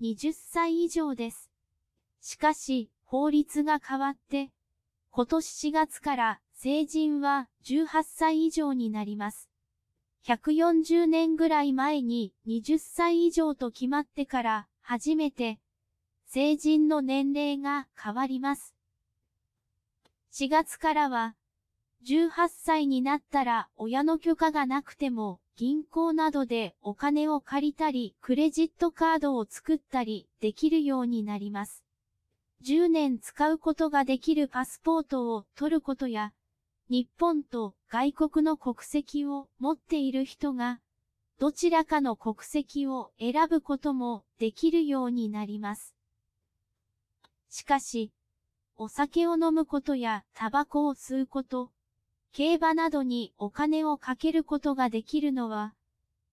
20歳以上です。しかし、法律が変わって、今年4月から成人は18歳以上になります。140年ぐらい前に20歳以上と決まってから初めて成人の年齢が変わります。4月からは18歳になったら親の許可がなくても銀行などでお金を借りたりクレジットカードを作ったりできるようになります。10年使うことができるパスポートを取ることや日本と外国の国籍を持っている人がどちらかの国籍を選ぶこともできるようになります。しかし、お酒を飲むことやタバコを吸うこと、競馬などにお金をかけることができるのは、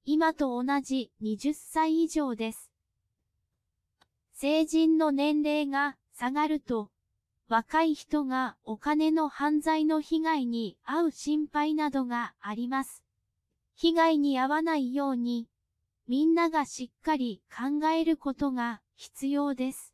今と同じ20歳以上です。成人の年齢が下がると、若い人がお金の犯罪の被害に遭う心配などがあります。被害に遭わないように、みんながしっかり考えることが必要です。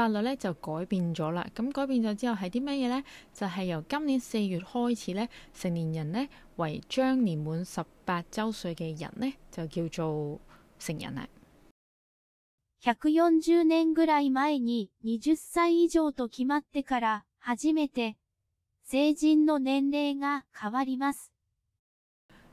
法律咧就改變咗啦。咁改變咗之後係啲乜嘢呢？就係、是、由今年四月開始呢，成年人呢，為將年滿十八週歲嘅人呢，就叫做成人啦。140年ぐらい前に20歳以上と決まってから初めて成人の年齢が変わります。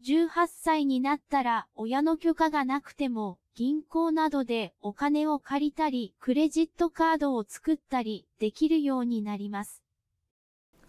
18歳になったら親の許可がなくても銀行などでお金を借りたりクレジットカードを作ったりできるようになります。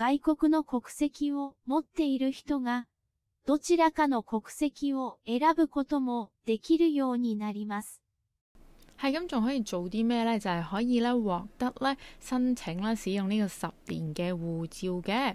外国の国籍を持っている人が、どちらかの国籍を選ぶこともできるようになります。係咁，仲可以做啲咩呢？就係、是、可以咧獲得咧申請咧使用呢個十年嘅護照嘅。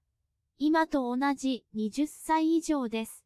今と同じ20歳以上です。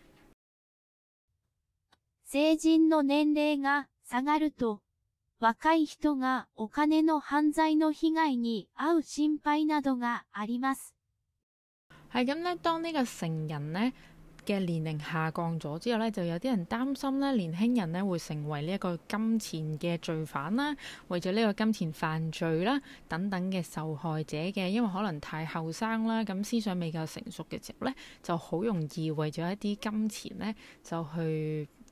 成人の年齢が下がると、若い人がお金の犯罪の被害に遭う心配などがあります。係咁咧，當呢個成人呢嘅年齡下降咗之後呢，就有啲人擔心呢年輕人呢會成為呢一個金錢嘅罪犯啦，為咗呢個金錢犯罪啦等等嘅受害者嘅，因為可能太後生啦，咁思想未夠成熟嘅時候呢，就好容易為咗一啲金錢呢就去。